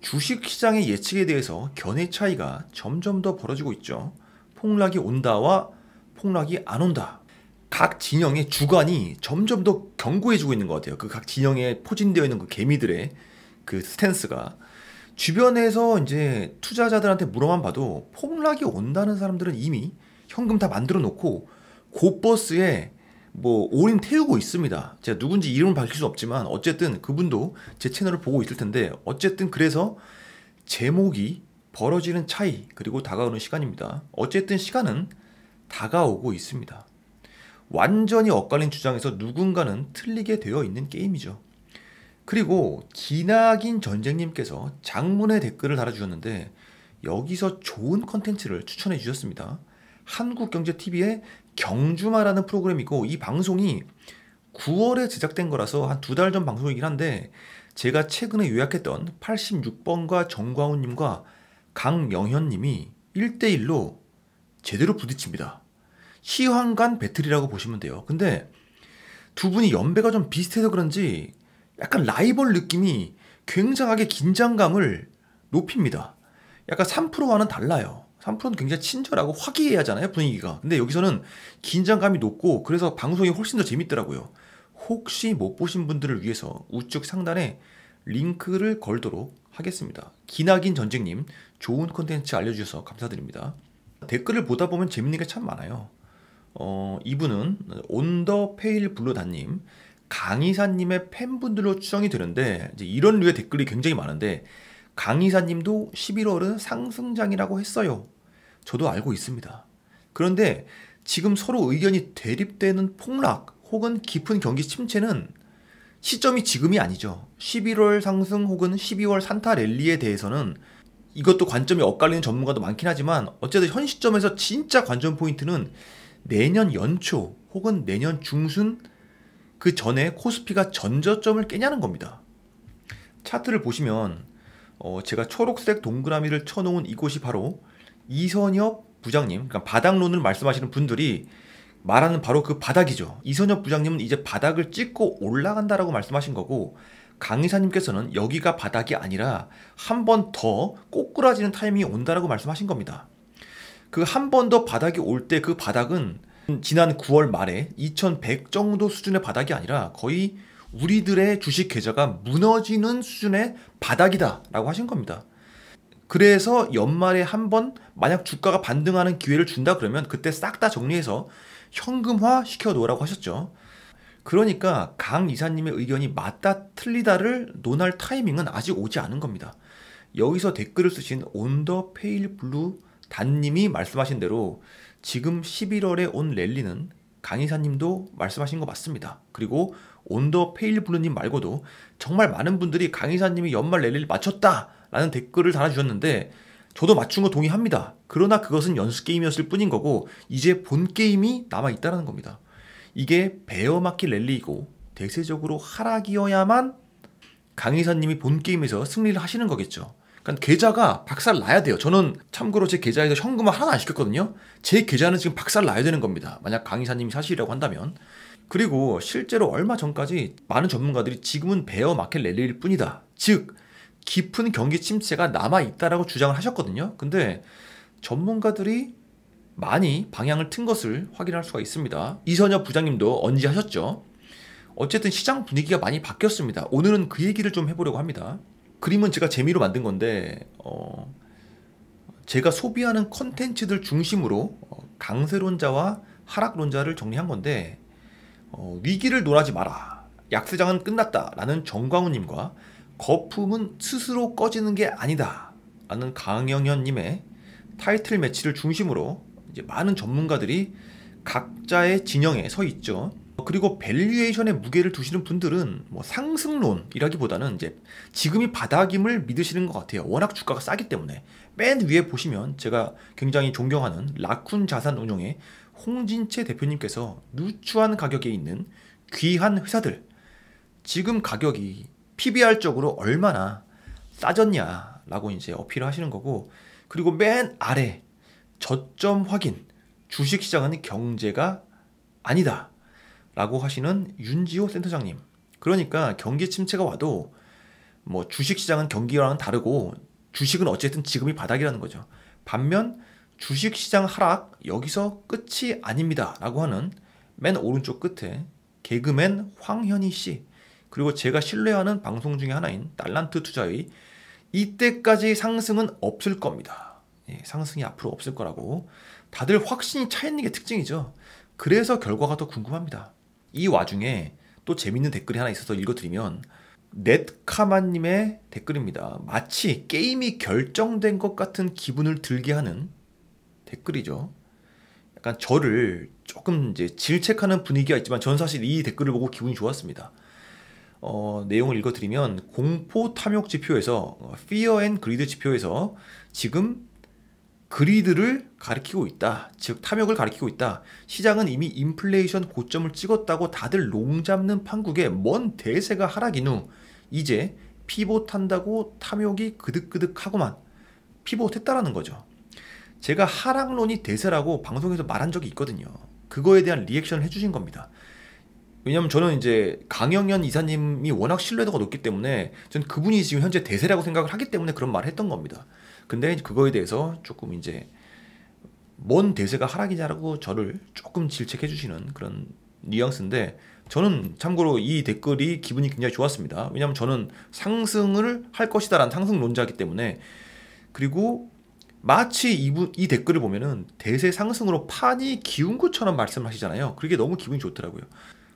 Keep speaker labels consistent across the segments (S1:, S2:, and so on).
S1: 주식시장의 예측에 대해서 견해 차이가 점점 더 벌어지고 있죠. 폭락이 온다와 폭락이 안 온다. 각 진영의 주관이 점점 더 견고해지고 있는 것 같아요. 그 각 진영에 포진되어 있는 그 개미들의 그 스탠스가 주변에서 이제 투자자들한테 물어만 봐도 폭락이 온다는 사람들은 이미 현금 다 만들어 놓고 고버스에 뭐 올인 태우고 있습니다. 제가 누군지 이름을 밝힐 수 없지만 어쨌든 그분도 제 채널을 보고 있을 텐데 어쨌든 그래서 제목이 벌어지는 차이 그리고 다가오는 시간입니다. 어쨌든 시간은 다가오고 있습니다. 완전히 엇갈린 주장에서 누군가는 틀리게 되어 있는 게임이죠. 그리고 기나긴 전쟁님께서 장문의 댓글을 달아주셨는데 여기서 좋은 컨텐츠를 추천해 주셨습니다. 한국경제TV의 경주마라는 프로그램이 있고 이 방송이 9월에 제작된 거라서 한 두 달 전 방송이긴 한데 제가 최근에 요약했던 86번과 정광훈님과 강영현님이 1대1로 제대로 부딪힙니다. 희황간 배틀이라고 보시면 돼요. 근데 두 분이 연배가 좀 비슷해서 그런지 약간 라이벌 느낌이 굉장하게 긴장감을 높입니다. 약간 3%와는 달라요. 3프로는 굉장히 친절하고 화기애애하잖아요 분위기가 근데 여기서는 긴장감이 높고 그래서 방송이 훨씬 더 재밌더라고요 혹시 못 보신 분들을 위해서 우측 상단에 링크를 걸도록 하겠습니다 기나긴 전쟁님 좋은 컨텐츠 알려주셔서 감사드립니다 댓글을 보다 보면 재밌는 게 참 많아요 어, 이분은 온더페일 블루다님 강의사님의 팬분들로 추정이 되는데 이런 류의 댓글이 굉장히 많은데 강의사님도 11월은 상승장이라고 했어요 저도 알고 있습니다. 그런데 지금 서로 의견이 대립되는 폭락 혹은 깊은 경기 침체는 시점이 지금이 아니죠. 11월 상승 혹은 12월 산타 랠리에 대해서는 이것도 관점이 엇갈리는 전문가도 많긴 하지만 어쨌든 현 시점에서 진짜 관전 포인트는 내년 연초 혹은 내년 중순 그 전에 코스피가 전저점을 깨냐는 겁니다. 차트를 보시면 어 제가 초록색 동그라미를 쳐놓은 이곳이 바로 이선혁 부장님, 그러니까 바닥론을 말씀하시는 분들이 말하는 바로 그 바닥이죠. 이선혁 부장님은 이제 바닥을 찍고 올라간다라고 말씀하신 거고 강의사님께서는 여기가 바닥이 아니라 한 번 더 꼬꾸라지는 타이밍이 온다라고 말씀하신 겁니다. 그 한 번 더 바닥이 올 때 그 바닥은 지난 9월 말에 2100 정도 수준의 바닥이 아니라 거의 우리들의 주식 계좌가 무너지는 수준의 바닥이다라고 하신 겁니다. 그래서 연말에 한번 만약 주가가 반등하는 기회를 준다 그러면 그때 싹 다 정리해서 현금화 시켜 놓으라고 하셨죠. 그러니까 강 이사님의 의견이 맞다 틀리다를 논할 타이밍은 아직 오지 않은 겁니다. 여기서 댓글을 쓰신 온더 페일 블루 단님이 말씀하신 대로 지금 11월에 온 랠리는 강 이사님도 말씀하신 거 맞습니다. 그리고 온더 페일 블루님 말고도 정말 많은 분들이 강의사님이 연말 랠리를 마쳤다라는 댓글을 달아주셨는데 저도 맞춘 거 동의합니다. 그러나 그것은 연습 게임이었을 뿐인 거고 이제 본 게임이 남아 있다라는 겁니다. 이게 베어마켓 랠리이고 대세적으로 하락이어야만 강의사님이 본 게임에서 승리를 하시는 거겠죠. 그러니까 계좌가 박살 나야 돼요. 저는 참고로 제 계좌에서 현금을 하나 안 시켰거든요. 제 계좌는 지금 박살 나야 되는 겁니다. 만약 강의사님이 사실이라고 한다면. 그리고 실제로 얼마 전까지 많은 전문가들이 지금은 베어 마켓 랠리일 뿐이다. 즉 깊은 경기 침체가 남아 있다라고 주장을 하셨거든요. 근데 전문가들이 많이 방향을 튼 것을 확인할 수가 있습니다. 이선엽 부장님도 언제 하셨죠? 어쨌든 시장 분위기가 많이 바뀌었습니다. 오늘은 그 얘기를 좀 해보려고 합니다. 그림은 제가 재미로 만든 건데 어, 제가 소비하는 컨텐츠들 중심으로 어, 강세론자와 하락론자를 정리한 건데 어, 위기를 논하지 마라. 약수장은 끝났다. 라는 정광훈님과 거품은 스스로 꺼지는 게 아니다. 라는 강영현님의 타이틀 매치를 중심으로 이제 많은 전문가들이 각자의 진영에 서 있죠. 그리고 밸류에이션에 무게를 두시는 분들은 뭐 상승론이라기보다는 이제 지금이 바닥임을 믿으시는 것 같아요. 워낙 주가가 싸기 때문에 맨 위에 보시면 제가 굉장히 존경하는 라쿤 자산운용의 홍진채 대표님께서 누추한 가격에 있는 귀한 회사들 지금 가격이 PBR적으로 얼마나 싸졌냐라고 이제 어필을 하시는 거고 그리고 맨 아래 저점 확인 주식시장은 경제가 아니다. 라고 하시는 윤지호 센터장님. 그러니까 경기 침체가 와도 뭐 주식시장은 경기와는 다르고 주식은 어쨌든 지금이 바닥이라는 거죠. 반면 주식시장 하락 여기서 끝이 아닙니다. 라고 하는 맨 오른쪽 끝에 개그맨 황현희 씨 그리고 제가 신뢰하는 방송 중의 하나인 달란트 투자의 이때까지 상승은 없을 겁니다. 예, 상승이 앞으로 없을 거라고 다들 확신이 차있는 게 특징이죠. 그래서 결과가 더 궁금합니다. 이 와중에 또 재밌는 댓글이 하나 있어서 읽어드리면 넷카마님의 댓글입니다. 마치 게임이 결정된 것 같은 기분을 들게 하는 댓글이죠. 약간 저를 조금 이제 질책하는 분위기가 있지만 전 사실 이 댓글을 보고 기분이 좋았습니다. 어, 내용을 읽어드리면 공포 탐욕 지표에서 어, Fear and Greed 지표에서 지금 그리드를 가리키고 있다. 즉 탐욕을 가리키고 있다. 시장은 이미 인플레이션 고점을 찍었다고 다들 롱 잡는 판국에 먼 대세가 하락인 후 이제 피봇한다고 탐욕이 그득그득하고만 피봇했다라는 거죠. 제가 하락론이 대세라고 방송에서 말한 적이 있거든요. 그거에 대한 리액션을 해주신 겁니다. 왜냐면 저는 이제 강영현 이사님이 워낙 신뢰도가 높기 때문에 전 그분이 지금 현재 대세라고 생각을 하기 때문에 그런 말을 했던 겁니다. 근데 그거에 대해서 조금 이제 뭔 대세가 하락이냐라고 저를 조금 질책해 주시는 그런 뉘앙스인데 저는 참고로 이 댓글이 기분이 굉장히 좋았습니다. 왜냐하면 저는 상승을 할 것이다라는 상승론자이기 때문에 그리고 마치 이이 댓글을 보면은 대세 상승으로 판이 기운 것처럼 말씀 하시잖아요. 그게 너무 기분이 좋더라고요.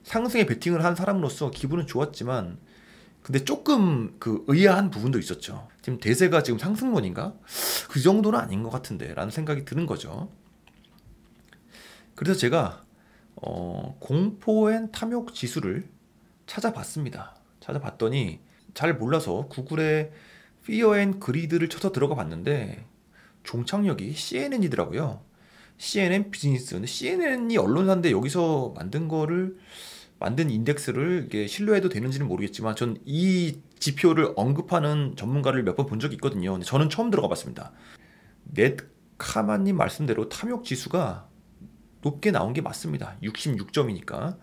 S1: 상승에 베팅을 한 사람으로서 기분은 좋았지만 근데 조금 그 의아한 부분도 있었죠. 지금 대세가 지금 상승론인가? 그 정도는 아닌 것 같은데 라는 생각이 드는 거죠. 그래서 제가 어, 공포엔 탐욕 지수를 찾아봤습니다. 찾아봤더니 잘 몰라서 구글에 Fear and Greed를 쳐서 들어가 봤는데 종착역이 CNN이더라고요. CNN 비즈니스. 근데 CNN이 언론사인데 여기서 만든 거를 만든 인덱스를 이게 신뢰해도 되는지는 모르겠지만 전 이 지표를 언급하는 전문가를 몇 번 본 적이 있거든요. 근데 저는 처음 들어가 봤습니다. 넷카마님 말씀대로 탐욕 지수가 높게 나온 게 맞습니다. 66점이니까.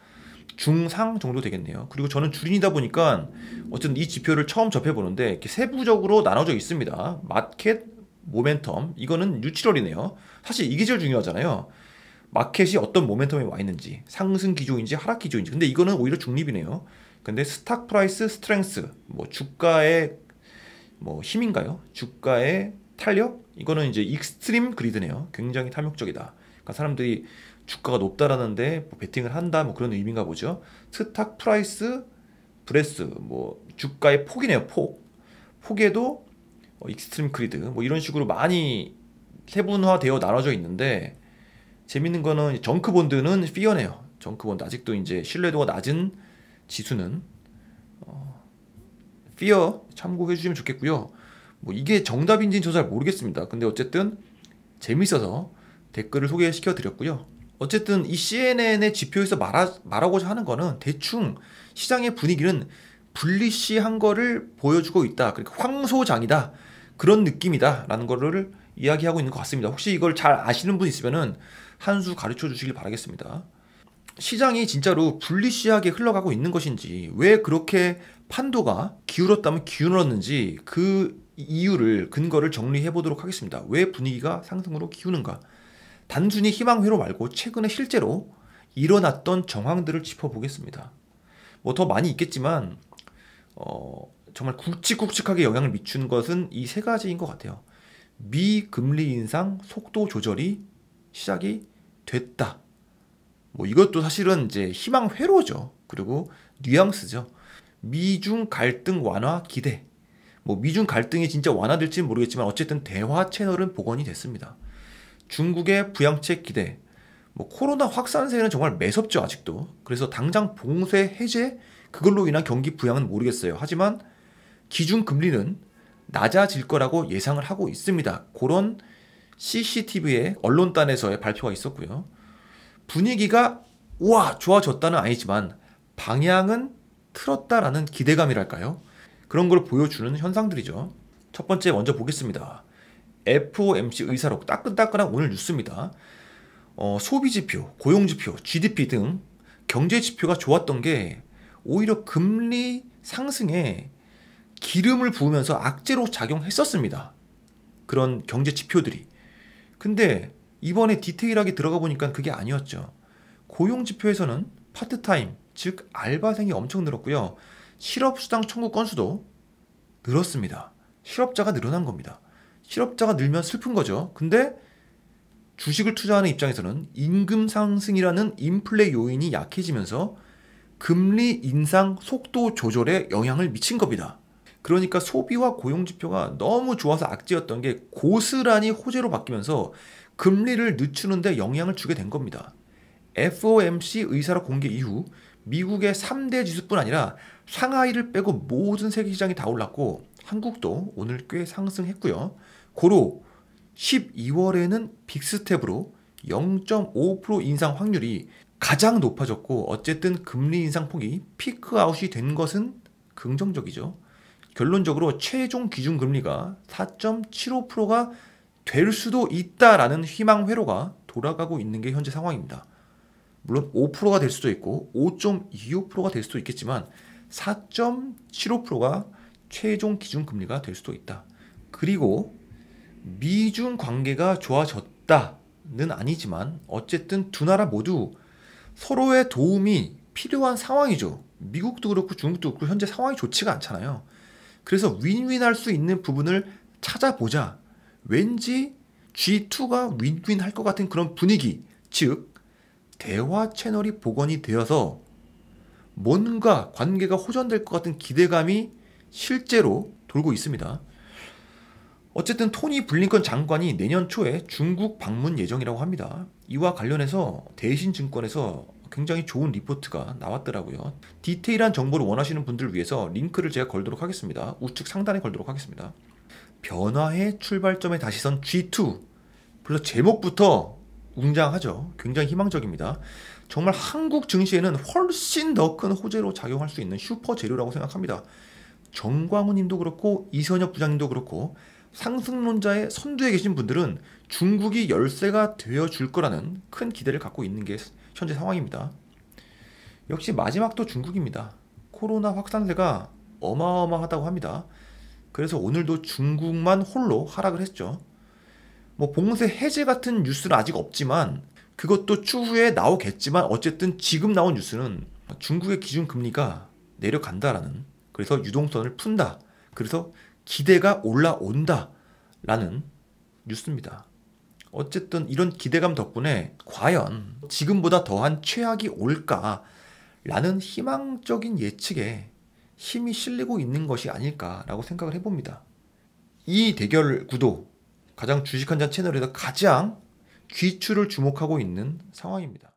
S1: 중상 정도 되겠네요. 그리고 저는 주린이다 보니까 어쨌든 이 지표를 처음 접해보는데 이렇게 세부적으로 나눠져 있습니다. 마켓, 모멘텀, 이거는 뉴트럴이네요. 사실 이게 제일 중요하잖아요. 마켓이 어떤 모멘텀에 와 있는지 상승 기조인지 하락 기조인지 근데 이거는 오히려 중립이네요. 근데 스탁 프라이스 스트렝스 뭐 주가의 뭐 힘인가요? 주가의 탄력? 이거는 이제 익스트림 그리드네요. 굉장히 탐욕적이다. 그러니까 사람들이 주가가 높다라는데 뭐 베팅을 한다 뭐 그런 의미인가 보죠. 스탁 프라이스 브레스 뭐 주가의 폭이네요. 폭. 폭에도 어, 익스트림 그리드뭐 이런 식으로 많이 세분화되어 나눠져 있는데 재밌는 거는 정크 본드는 피어네요. 정크 본드 아직도 이제 신뢰도가 낮은 지수는 어, 피어 참고해 주시면 좋겠고요. 뭐 이게 정답인지는 저잘 모르겠습니다. 근데 어쨌든 재밌어서 댓글을 소개시켜 드렸고요. 어쨌든 이 CNN의 지표에서 말하, 말하고자 하는 거는 대충 시장의 분위기는 불리시한 거를 보여주고 있다. 그러니까 황소장이다. 그런 느낌이다라는 거를 이야기하고 있는 것 같습니다. 혹시 이걸 잘 아시는 분 있으면은 한수 가르쳐 주시길 바라겠습니다. 시장이 진짜로 불리시하게 흘러가고 있는 것인지 왜 그렇게 판도가 기울었다면 기울었는지 그 이유를 근거를 정리해 보도록 하겠습니다. 왜 분위기가 상승으로 기우는가? 단순히 희망회로 말고 최근에 실제로 일어났던 정황들을 짚어보겠습니다. 뭐 더 많이 있겠지만 어, 정말 굵직굵직하게 영향을 미춘 것은 이 세 가지인 것 같아요. 미 금리 인상 속도 조절이 시작이 됐다. 뭐 이것도 사실은 이제 희망 회로죠. 그리고 뉘앙스죠. 미중 갈등 완화 기대. 뭐 미중 갈등이 진짜 완화될지는 모르겠지만 어쨌든 대화 채널은 복원이 됐습니다. 중국의 부양책 기대. 뭐 코로나 확산세는 정말 매섭죠 아직도. 그래서 당장 봉쇄 해제 그걸로 인한 경기 부양은 모르겠어요. 하지만 기준 금리는 낮아질 거라고 예상을 하고 있습니다. 그런 CCTV의 언론단에서의 발표가 있었고요. 분위기가 우와 좋아졌다는 아니지만 방향은 틀었다라는 기대감이랄까요? 그런 걸 보여주는 현상들이죠. 첫 번째 먼저 보겠습니다. FOMC 의사록 따끈따끈한 오늘 뉴스입니다. 어, 소비지표, 고용지표, GDP 등 경제지표가 좋았던 게 오히려 금리 상승에 기름을 부으면서 악재로 작용했었습니다. 그런 경제지표들이. 근데 이번에 디테일하게 들어가 보니까 그게 아니었죠. 고용 지표에서는 파트타임, 즉 알바생이 엄청 늘었고요. 실업수당 청구 건수도 늘었습니다. 실업자가 늘어난 겁니다. 실업자가 늘면 슬픈 거죠. 근데 주식을 투자하는 입장에서는 임금 상승이라는 인플레 요인이 약해지면서 금리 인상 속도 조절에 영향을 미친 겁니다. 그러니까 소비와 고용 지표가 너무 좋아서 악재였던 게 고스란히 호재로 바뀌면서 금리를 늦추는데 영향을 주게 된 겁니다. FOMC 의사로 공개 이후 미국의 3대 지수뿐 아니라 상하이를 빼고 모든 세계 시장이 다 올랐고 한국도 오늘 꽤 상승했고요. 고로 12월에는 빅스텝으로 0.5% 인상 확률이 가장 높아졌고 어쨌든 금리 인상 폭이 피크아웃이 된 것은 긍정적이죠. 결론적으로 최종 기준 금리가 4.75%가 될 수도 있다라는 희망 회로가 돌아가고 있는 게 현재 상황입니다. 물론 5%가 될 수도 있고 5.25%가 될 수도 있겠지만 4.75%가 최종 기준 금리가 될 수도 있다. 그리고 미중 관계가 좋아졌다는 아니지만 어쨌든 두 나라 모두 서로의 도움이 필요한 상황이죠. 미국도 그렇고 중국도 그렇고 현재 상황이 좋지가 않잖아요. 그래서 윈윈할 수 있는 부분을 찾아보자. 왠지 G2가 윈윈할 것 같은 그런 분위기, 즉 대화 채널이 복원이 되어서 뭔가 관계가 호전될 것 같은 기대감이 실제로 돌고 있습니다. 어쨌든 토니 블링컨 장관이 내년 초에 중국 방문 예정이라고 합니다. 이와 관련해서 대신증권에서 굉장히 좋은 리포트가 나왔더라고요. 디테일한 정보를 원하시는 분들을 위해서 링크를 제가 걸도록 하겠습니다. 우측 상단에 걸도록 하겠습니다. 변화의 출발점에 다시 선 G2 물론 제목부터 웅장하죠. 굉장히 희망적입니다. 정말 한국 증시에는 훨씬 더 큰 호재로 작용할 수 있는 슈퍼 재료라고 생각합니다. 정광훈 님도 그렇고 이선엽 부장님도 그렇고 상승론자의 선두에 계신 분들은 중국이 열쇠가 되어 줄 거라는 큰 기대를 갖고 있는 게 현재 상황입니다. 역시 마지막도 중국입니다. 코로나 확산세가 어마어마하다고 합니다. 그래서 오늘도 중국만 홀로 하락을 했죠. 뭐 봉쇄 해제 같은 뉴스는 아직 없지만 그것도 추후에 나오겠지만 어쨌든 지금 나온 뉴스는 중국의 기준 금리가 내려간다라는 그래서 유동성을 푼다. 그래서 기대가 올라온다라는 뉴스입니다. 어쨌든 이런 기대감 덕분에 과연 지금보다 더한 최악이 올까라는 희망적인 예측에 힘이 실리고 있는 것이 아닐까라고 생각을 해봅니다. 이 대결 구도 가장 주식한잔 채널에서 가장 귀추를 주목하고 있는 상황입니다.